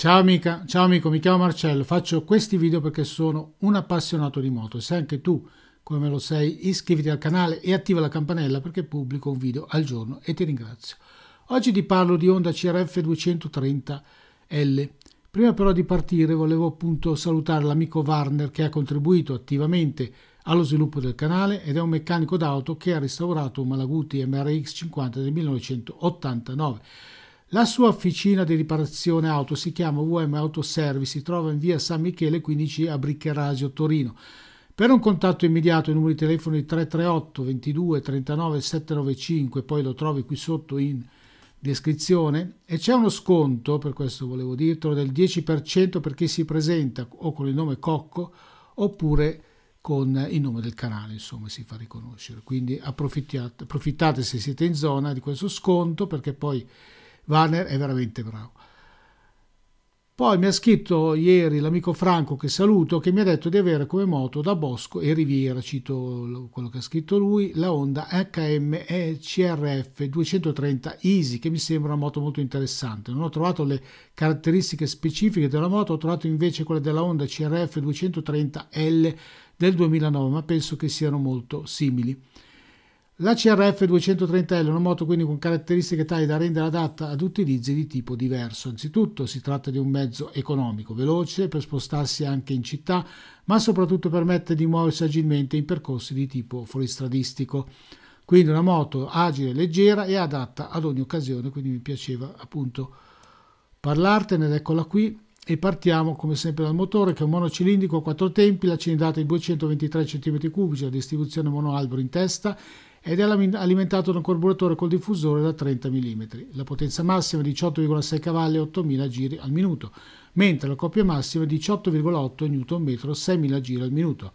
Ciao amica, ciao amico, mi chiamo Marcello, faccio questi video perché sono un appassionato di moto. Se anche tu, come lo sei, iscriviti al canale e attiva la campanella perché pubblico un video al giorno e ti ringrazio. Oggi ti parlo di Honda CRF 230L. Prima però di partire volevo appunto salutare l'amico Warner che ha contribuito attivamente allo sviluppo del canale ed è un meccanico d'auto che ha restaurato un Malaguti MRX 50 del 1989. La sua officina di riparazione auto si chiama UM Auto Service, si trova in via San Michele 15 a Briccherasio, Torino. Per un contatto immediato il numero di telefono è 338 22 39 795, poi lo trovi qui sotto in descrizione e c'è uno sconto, per questo volevo dirtelo, del 10% per chi si presenta o con il nome Cocco oppure con il nome del canale, insomma si fa riconoscere. Quindi approfittate, approfittate se siete in zona di questo sconto perché poi Warner è veramente bravo. Poi mi ha scritto ieri l'amico Franco, che saluto, che mi ha detto di avere come moto da Bosco e Riviera, cito quello che ha scritto lui, la Honda HM CRF 230 Easy, che mi sembra una moto molto interessante. Non ho trovato le caratteristiche specifiche della moto, ho trovato invece quelle della Honda CRF 230L del 2009, ma penso che siano molto simili. La CRF 230L è una moto quindi con caratteristiche tali da rendere adatta ad utilizzi di tipo diverso. Anzitutto si tratta di un mezzo economico, veloce per spostarsi anche in città, ma soprattutto permette di muoversi agilmente in percorsi di tipo fuoristradistico. Quindi una moto agile, leggera e adatta ad ogni occasione, quindi mi piaceva appunto parlartene ed eccola qui e partiamo come sempre dal motore che è un monocilindrico a quattro tempi, la cilindrata di 223 cm3, la distribuzione monoalbero in testa ed è alimentato da un carburatore col diffusore da 30 mm. La potenza massima è 18,6 cavalli e 8000 giri al minuto, mentre la coppia massima è 18,8 Nm 6000 giri al minuto.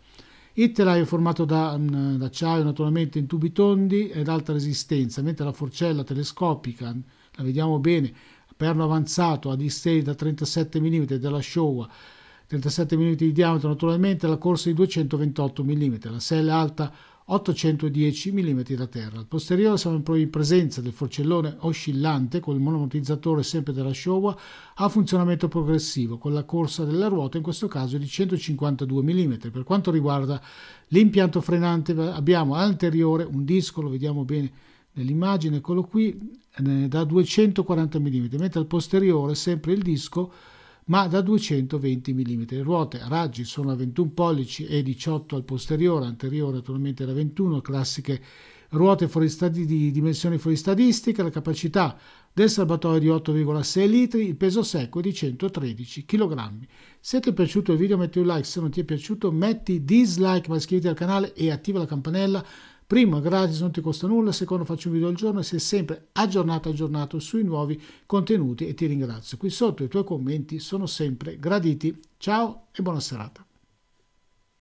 Il telaio è formato da, mm, da acciaio naturalmente in tubi tondi ed alta resistenza, mentre la forcella telescopica, la vediamo bene, perno avanzato a distesi da 37 mm della Showa, 37 mm di diametro naturalmente, la corsa di 228 mm, la sella alta 810 mm da terra. Al posteriore siamo in presenza del forcellone oscillante con il monomotizzatore sempre della Showa a funzionamento progressivo con la corsa della ruota in questo caso di 152 mm. Per quanto riguarda l'impianto frenante abbiamo anteriore un disco, lo vediamo bene nell'immagine, eccolo qui, eh, da 240 mm, mentre al posteriore sempre il disco ma da 220 mm. Le ruote a raggi sono a 21 pollici e 18 al posteriore, anteriore naturalmente era 21, classiche ruote di dimensioni fuoristadistiche, la capacità del serbatoio di 8,6 litri, il peso secco è di 113 kg. Se ti è piaciuto il video metti un like, se non ti è piaciuto metti dislike, ma iscriviti al canale e attiva la campanella Primo, gratis, non ti costa nulla. Secondo, faccio un video al giorno e sei sempre aggiornato, aggiornato sui nuovi contenuti e ti ringrazio. Qui sotto i tuoi commenti sono sempre graditi. Ciao e buona serata.